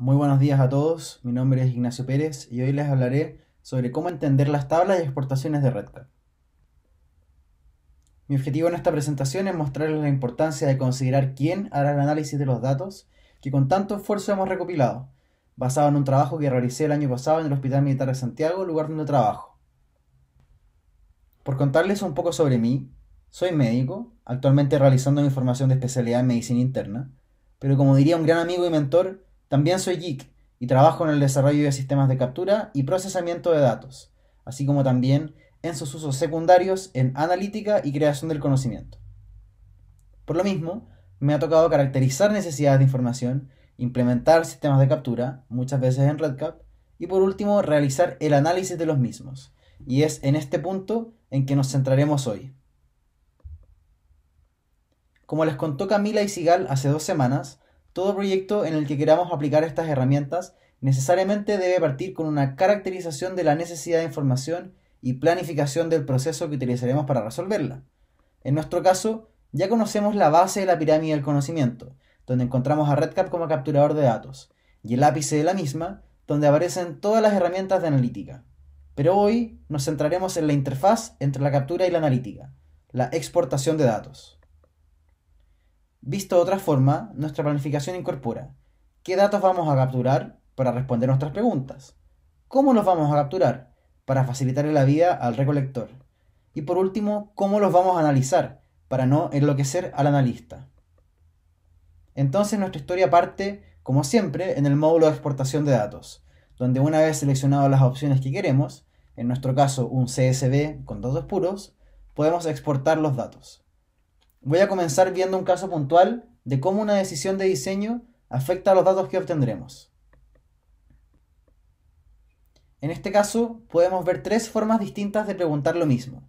Muy buenos días a todos, mi nombre es Ignacio Pérez y hoy les hablaré sobre cómo entender las tablas y exportaciones de RedCap. Mi objetivo en esta presentación es mostrarles la importancia de considerar quién hará el análisis de los datos que con tanto esfuerzo hemos recopilado, basado en un trabajo que realicé el año pasado en el Hospital Militar de Santiago, lugar donde trabajo. Por contarles un poco sobre mí, soy médico, actualmente realizando mi formación de especialidad en medicina interna, pero como diría un gran amigo y mentor, también soy geek y trabajo en el desarrollo de sistemas de captura y procesamiento de datos, así como también en sus usos secundarios en analítica y creación del conocimiento. Por lo mismo, me ha tocado caracterizar necesidades de información, implementar sistemas de captura, muchas veces en RedCap, y por último, realizar el análisis de los mismos. Y es en este punto en que nos centraremos hoy. Como les contó Camila y Sigal hace dos semanas, todo proyecto en el que queramos aplicar estas herramientas necesariamente debe partir con una caracterización de la necesidad de información y planificación del proceso que utilizaremos para resolverla. En nuestro caso, ya conocemos la base de la pirámide del conocimiento, donde encontramos a RedCap como capturador de datos, y el ápice de la misma, donde aparecen todas las herramientas de analítica. Pero hoy nos centraremos en la interfaz entre la captura y la analítica, la exportación de datos. Visto de otra forma, nuestra planificación incorpora qué datos vamos a capturar para responder nuestras preguntas, cómo los vamos a capturar para facilitarle la vida al recolector y por último, cómo los vamos a analizar para no enloquecer al analista. Entonces nuestra historia parte, como siempre, en el módulo de exportación de datos, donde una vez seleccionadas las opciones que queremos, en nuestro caso un CSV con datos puros, podemos exportar los datos. Voy a comenzar viendo un caso puntual de cómo una decisión de diseño afecta a los datos que obtendremos. En este caso, podemos ver tres formas distintas de preguntar lo mismo,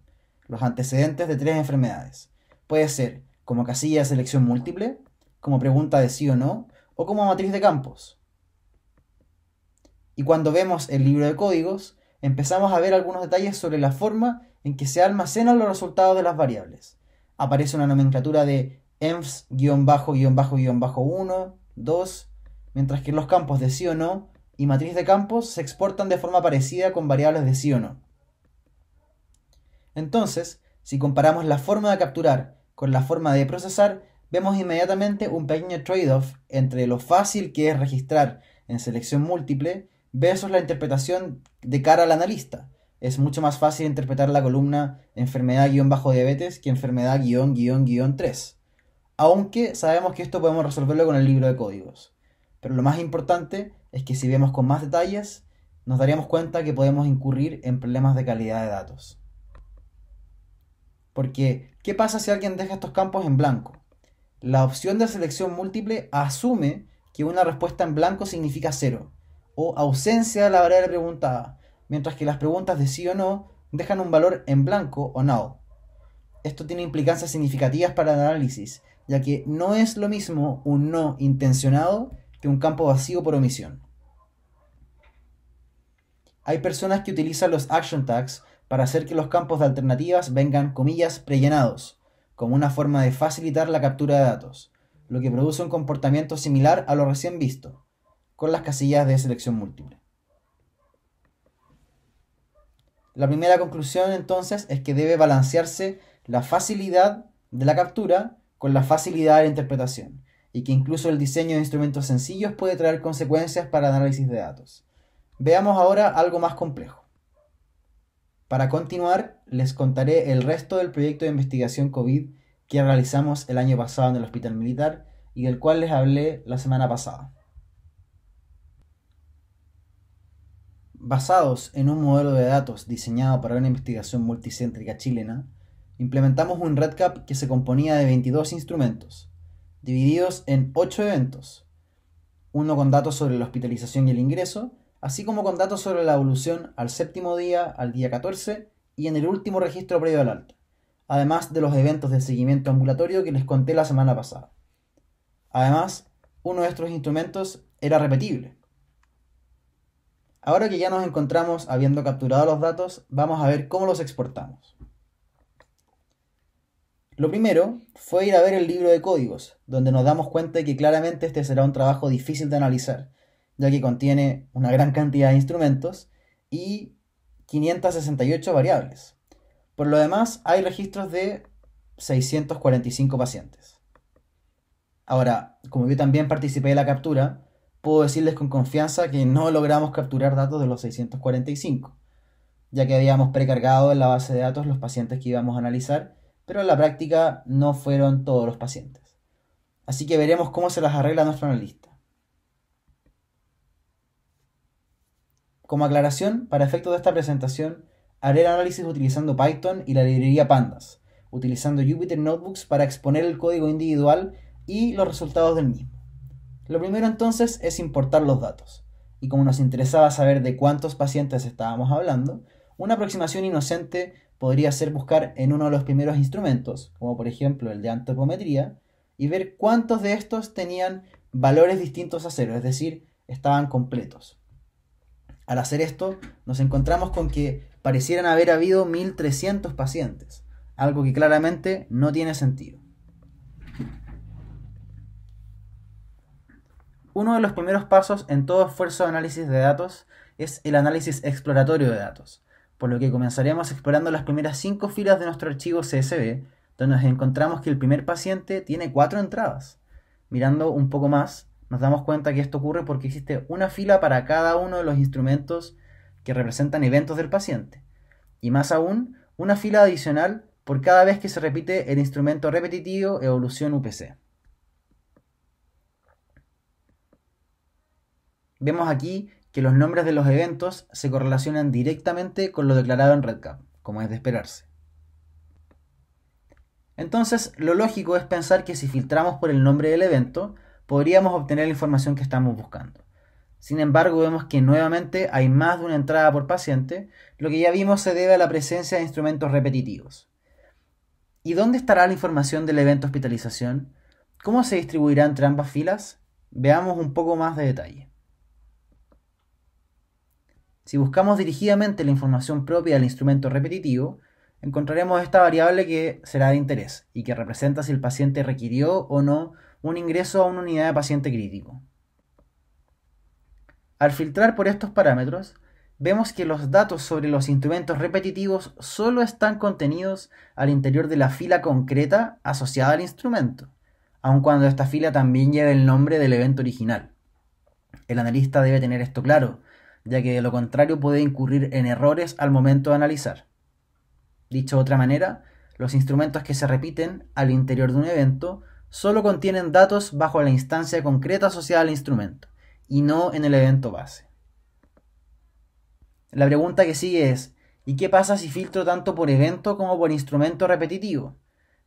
los antecedentes de tres enfermedades. Puede ser como casilla de selección múltiple, como pregunta de sí o no, o como matriz de campos. Y cuando vemos el libro de códigos, empezamos a ver algunos detalles sobre la forma en que se almacenan los resultados de las variables aparece una nomenclatura de bajo 1 2, mientras que los campos de sí o no y matriz de campos se exportan de forma parecida con variables de sí o no. Entonces, si comparamos la forma de capturar con la forma de procesar, vemos inmediatamente un pequeño trade-off entre lo fácil que es registrar en selección múltiple versus la interpretación de cara al analista, es mucho más fácil interpretar la columna enfermedad-diabetes que enfermedad-3. Aunque sabemos que esto podemos resolverlo con el libro de códigos. Pero lo más importante es que si vemos con más detalles, nos daríamos cuenta que podemos incurrir en problemas de calidad de datos. Porque, ¿qué pasa si alguien deja estos campos en blanco? La opción de selección múltiple asume que una respuesta en blanco significa cero, o ausencia de la variable preguntada, mientras que las preguntas de sí o no dejan un valor en blanco o no. Esto tiene implicancias significativas para el análisis, ya que no es lo mismo un no intencionado que un campo vacío por omisión. Hay personas que utilizan los action tags para hacer que los campos de alternativas vengan, comillas, prellenados, como una forma de facilitar la captura de datos, lo que produce un comportamiento similar a lo recién visto, con las casillas de selección múltiple. La primera conclusión entonces es que debe balancearse la facilidad de la captura con la facilidad de la interpretación, y que incluso el diseño de instrumentos sencillos puede traer consecuencias para el análisis de datos. Veamos ahora algo más complejo. Para continuar, les contaré el resto del proyecto de investigación COVID que realizamos el año pasado en el Hospital Militar y del cual les hablé la semana pasada. Basados en un modelo de datos diseñado para una investigación multicéntrica chilena, implementamos un RedCap que se componía de 22 instrumentos, divididos en 8 eventos, uno con datos sobre la hospitalización y el ingreso, así como con datos sobre la evolución al séptimo día, al día 14 y en el último registro previo al alta, además de los eventos de seguimiento ambulatorio que les conté la semana pasada. Además, uno de estos instrumentos era repetible, Ahora que ya nos encontramos habiendo capturado los datos, vamos a ver cómo los exportamos. Lo primero fue ir a ver el libro de códigos, donde nos damos cuenta de que claramente este será un trabajo difícil de analizar, ya que contiene una gran cantidad de instrumentos y 568 variables. Por lo demás, hay registros de 645 pacientes. Ahora, como yo también participé de la captura, puedo decirles con confianza que no logramos capturar datos de los 645, ya que habíamos precargado en la base de datos los pacientes que íbamos a analizar, pero en la práctica no fueron todos los pacientes. Así que veremos cómo se las arregla nuestro analista. Como aclaración, para efectos de esta presentación, haré el análisis utilizando Python y la librería Pandas, utilizando Jupyter Notebooks para exponer el código individual y los resultados del mismo. Lo primero entonces es importar los datos. Y como nos interesaba saber de cuántos pacientes estábamos hablando, una aproximación inocente podría ser buscar en uno de los primeros instrumentos, como por ejemplo el de antropometría, y ver cuántos de estos tenían valores distintos a cero, es decir, estaban completos. Al hacer esto, nos encontramos con que parecieran haber habido 1.300 pacientes, algo que claramente no tiene sentido. Uno de los primeros pasos en todo esfuerzo de análisis de datos es el análisis exploratorio de datos, por lo que comenzaremos explorando las primeras cinco filas de nuestro archivo CSV, donde nos encontramos que el primer paciente tiene cuatro entradas. Mirando un poco más, nos damos cuenta que esto ocurre porque existe una fila para cada uno de los instrumentos que representan eventos del paciente, y más aún, una fila adicional por cada vez que se repite el instrumento repetitivo evolución UPC. Vemos aquí que los nombres de los eventos se correlacionan directamente con lo declarado en RedCap, como es de esperarse. Entonces, lo lógico es pensar que si filtramos por el nombre del evento, podríamos obtener la información que estamos buscando. Sin embargo, vemos que nuevamente hay más de una entrada por paciente, lo que ya vimos se debe a la presencia de instrumentos repetitivos. ¿Y dónde estará la información del evento hospitalización? ¿Cómo se distribuirá entre ambas filas? Veamos un poco más de detalle. Si buscamos dirigidamente la información propia del instrumento repetitivo, encontraremos esta variable que será de interés y que representa si el paciente requirió o no un ingreso a una unidad de paciente crítico. Al filtrar por estos parámetros, vemos que los datos sobre los instrumentos repetitivos solo están contenidos al interior de la fila concreta asociada al instrumento, aun cuando esta fila también lleve el nombre del evento original. El analista debe tener esto claro, ya que de lo contrario puede incurrir en errores al momento de analizar. Dicho de otra manera, los instrumentos que se repiten al interior de un evento solo contienen datos bajo la instancia concreta asociada al instrumento, y no en el evento base. La pregunta que sigue es, ¿y qué pasa si filtro tanto por evento como por instrumento repetitivo?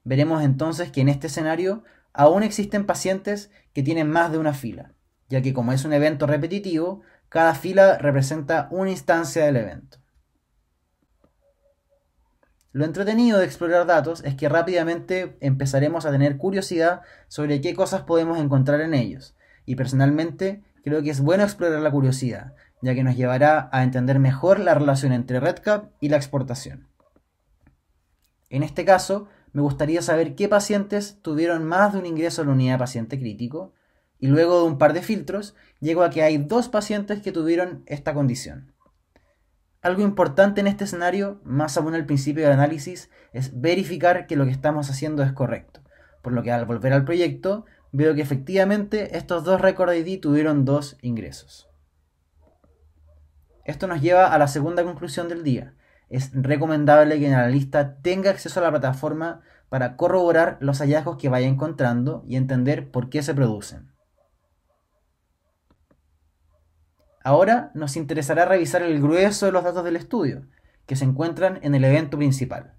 Veremos entonces que en este escenario aún existen pacientes que tienen más de una fila, ya que como es un evento repetitivo, cada fila representa una instancia del evento. Lo entretenido de explorar datos es que rápidamente empezaremos a tener curiosidad sobre qué cosas podemos encontrar en ellos, y personalmente creo que es bueno explorar la curiosidad, ya que nos llevará a entender mejor la relación entre RedCap y la exportación. En este caso, me gustaría saber qué pacientes tuvieron más de un ingreso a la unidad de paciente crítico, y luego de un par de filtros llego a que hay dos pacientes que tuvieron esta condición. Algo importante en este escenario, más aún al principio del análisis, es verificar que lo que estamos haciendo es correcto, por lo que al volver al proyecto veo que efectivamente estos dos Record ID tuvieron dos ingresos. Esto nos lleva a la segunda conclusión del día. Es recomendable que el analista tenga acceso a la plataforma para corroborar los hallazgos que vaya encontrando y entender por qué se producen. Ahora nos interesará revisar el grueso de los datos del estudio, que se encuentran en el evento principal.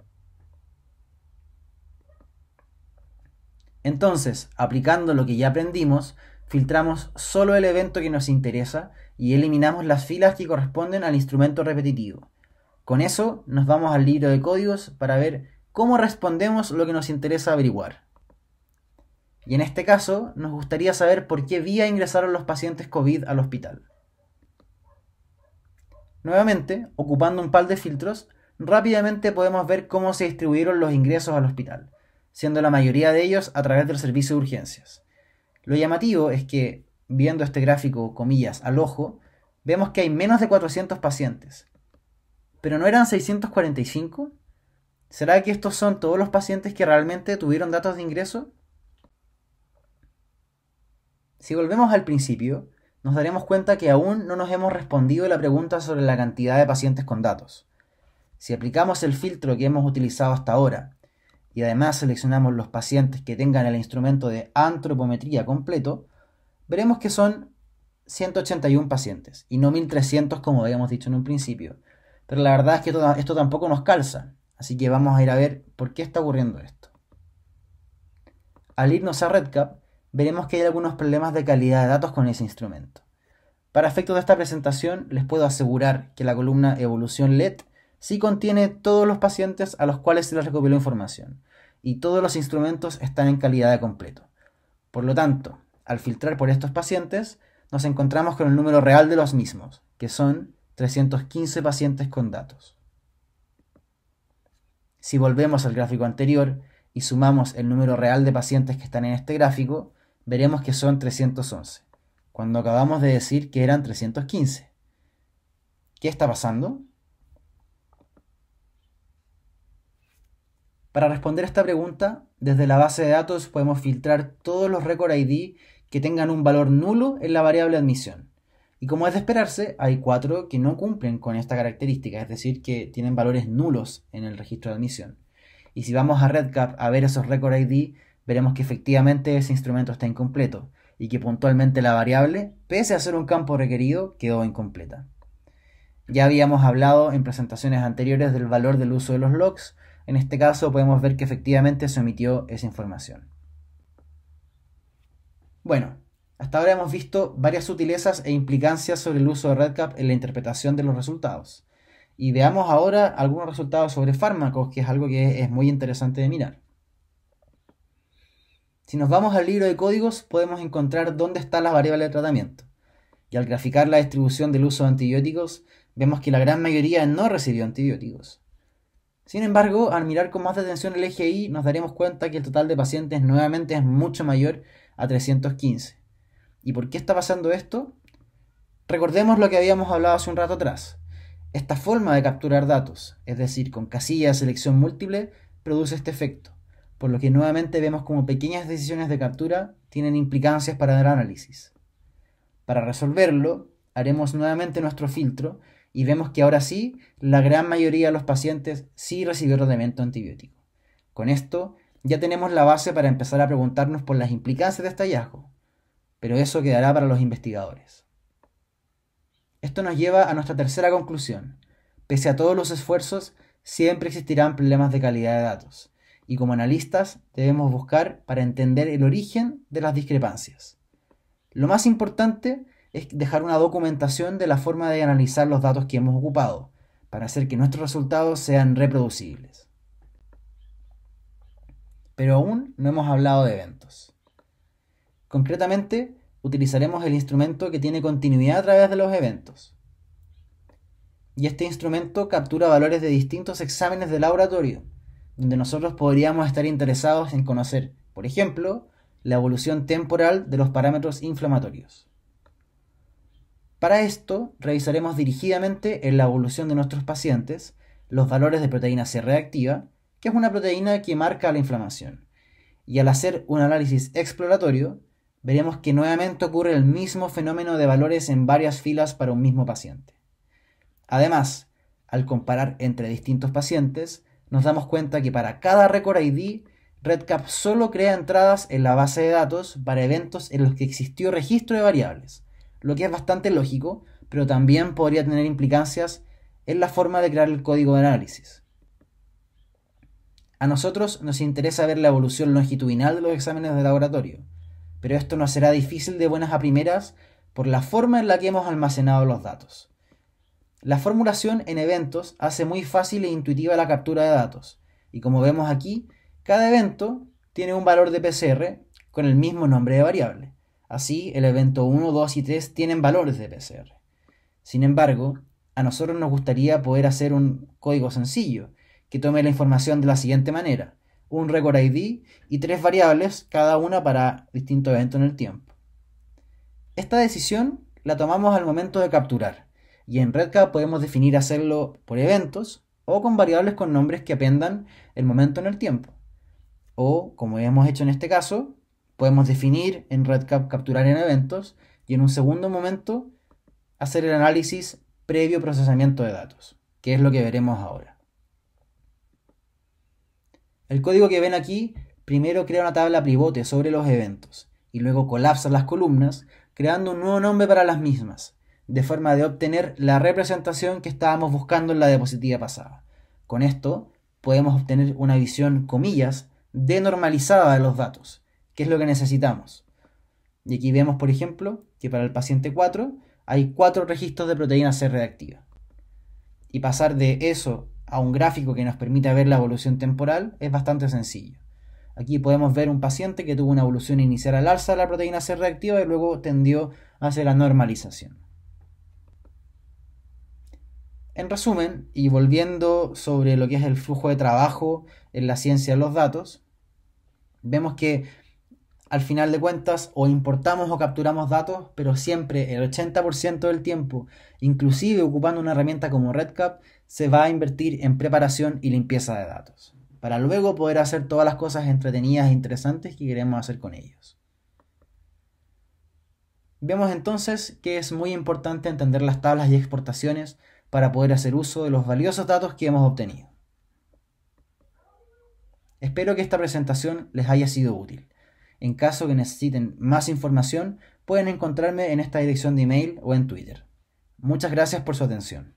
Entonces, aplicando lo que ya aprendimos, filtramos solo el evento que nos interesa y eliminamos las filas que corresponden al instrumento repetitivo. Con eso nos vamos al libro de códigos para ver cómo respondemos lo que nos interesa averiguar. Y en este caso, nos gustaría saber por qué vía ingresaron los pacientes COVID al hospital. Nuevamente, ocupando un par de filtros, rápidamente podemos ver cómo se distribuyeron los ingresos al hospital, siendo la mayoría de ellos a través del servicio de urgencias. Lo llamativo es que, viendo este gráfico, comillas, al ojo, vemos que hay menos de 400 pacientes. ¿Pero no eran 645? ¿Será que estos son todos los pacientes que realmente tuvieron datos de ingreso? Si volvemos al principio, nos daremos cuenta que aún no nos hemos respondido la pregunta sobre la cantidad de pacientes con datos. Si aplicamos el filtro que hemos utilizado hasta ahora y además seleccionamos los pacientes que tengan el instrumento de antropometría completo, veremos que son 181 pacientes y no 1300 como habíamos dicho en un principio. Pero la verdad es que esto, esto tampoco nos calza, así que vamos a ir a ver por qué está ocurriendo esto. Al irnos a RedCap, veremos que hay algunos problemas de calidad de datos con ese instrumento. Para efectos de esta presentación, les puedo asegurar que la columna Evolución LED sí contiene todos los pacientes a los cuales se les recopiló información, y todos los instrumentos están en calidad de completo. Por lo tanto, al filtrar por estos pacientes, nos encontramos con el número real de los mismos, que son 315 pacientes con datos. Si volvemos al gráfico anterior y sumamos el número real de pacientes que están en este gráfico, veremos que son 311, cuando acabamos de decir que eran 315. ¿Qué está pasando? Para responder a esta pregunta, desde la base de datos podemos filtrar todos los record ID que tengan un valor nulo en la variable admisión. Y como es de esperarse, hay cuatro que no cumplen con esta característica, es decir, que tienen valores nulos en el registro de admisión. Y si vamos a RedCap a ver esos record ID, veremos que efectivamente ese instrumento está incompleto y que puntualmente la variable, pese a ser un campo requerido, quedó incompleta. Ya habíamos hablado en presentaciones anteriores del valor del uso de los logs, en este caso podemos ver que efectivamente se omitió esa información. Bueno, hasta ahora hemos visto varias sutilezas e implicancias sobre el uso de RedCap en la interpretación de los resultados. Y veamos ahora algunos resultados sobre fármacos, que es algo que es muy interesante de mirar. Si nos vamos al libro de códigos, podemos encontrar dónde está la variable de tratamiento. Y al graficar la distribución del uso de antibióticos, vemos que la gran mayoría no recibió antibióticos. Sin embargo, al mirar con más detención el eje Y, nos daremos cuenta que el total de pacientes nuevamente es mucho mayor a 315. ¿Y por qué está pasando esto? Recordemos lo que habíamos hablado hace un rato atrás. Esta forma de capturar datos, es decir, con casilla de selección múltiple, produce este efecto por lo que nuevamente vemos como pequeñas decisiones de captura tienen implicancias para el análisis. Para resolverlo, haremos nuevamente nuestro filtro y vemos que ahora sí, la gran mayoría de los pacientes sí recibió tratamiento antibiótico. Con esto, ya tenemos la base para empezar a preguntarnos por las implicancias de este hallazgo, pero eso quedará para los investigadores. Esto nos lleva a nuestra tercera conclusión. Pese a todos los esfuerzos, siempre existirán problemas de calidad de datos y como analistas debemos buscar para entender el origen de las discrepancias. Lo más importante es dejar una documentación de la forma de analizar los datos que hemos ocupado, para hacer que nuestros resultados sean reproducibles. Pero aún no hemos hablado de eventos. Concretamente, utilizaremos el instrumento que tiene continuidad a través de los eventos. Y este instrumento captura valores de distintos exámenes de laboratorio donde nosotros podríamos estar interesados en conocer, por ejemplo, la evolución temporal de los parámetros inflamatorios. Para esto, revisaremos dirigidamente en la evolución de nuestros pacientes los valores de proteína C reactiva, que es una proteína que marca la inflamación. Y al hacer un análisis exploratorio, veremos que nuevamente ocurre el mismo fenómeno de valores en varias filas para un mismo paciente. Además, al comparar entre distintos pacientes, nos damos cuenta que para cada record ID, RedCap solo crea entradas en la base de datos para eventos en los que existió registro de variables, lo que es bastante lógico, pero también podría tener implicancias en la forma de crear el código de análisis. A nosotros nos interesa ver la evolución longitudinal de los exámenes de laboratorio, pero esto nos será difícil de buenas a primeras por la forma en la que hemos almacenado los datos. La formulación en eventos hace muy fácil e intuitiva la captura de datos, y como vemos aquí, cada evento tiene un valor de PCR con el mismo nombre de variable. Así, el evento 1, 2 y 3 tienen valores de PCR. Sin embargo, a nosotros nos gustaría poder hacer un código sencillo, que tome la información de la siguiente manera, un record ID y tres variables, cada una para distinto evento en el tiempo. Esta decisión la tomamos al momento de capturar, y en RedCap podemos definir hacerlo por eventos o con variables con nombres que apendan el momento en el tiempo. O, como hemos hecho en este caso, podemos definir en RedCap capturar en eventos y en un segundo momento hacer el análisis previo procesamiento de datos, que es lo que veremos ahora. El código que ven aquí primero crea una tabla pivote sobre los eventos y luego colapsa las columnas creando un nuevo nombre para las mismas, de forma de obtener la representación que estábamos buscando en la diapositiva pasada. Con esto podemos obtener una visión, comillas, denormalizada de los datos, que es lo que necesitamos. Y aquí vemos, por ejemplo, que para el paciente 4 hay cuatro registros de proteína C reactiva. Y pasar de eso a un gráfico que nos permita ver la evolución temporal es bastante sencillo. Aquí podemos ver un paciente que tuvo una evolución inicial al alza de la proteína C reactiva y luego tendió hacia la normalización. En resumen, y volviendo sobre lo que es el flujo de trabajo en la ciencia de los datos, vemos que al final de cuentas o importamos o capturamos datos, pero siempre el 80% del tiempo, inclusive ocupando una herramienta como RedCap, se va a invertir en preparación y limpieza de datos, para luego poder hacer todas las cosas entretenidas e interesantes que queremos hacer con ellos. Vemos entonces que es muy importante entender las tablas y exportaciones para poder hacer uso de los valiosos datos que hemos obtenido. Espero que esta presentación les haya sido útil. En caso que necesiten más información, pueden encontrarme en esta dirección de email o en Twitter. Muchas gracias por su atención.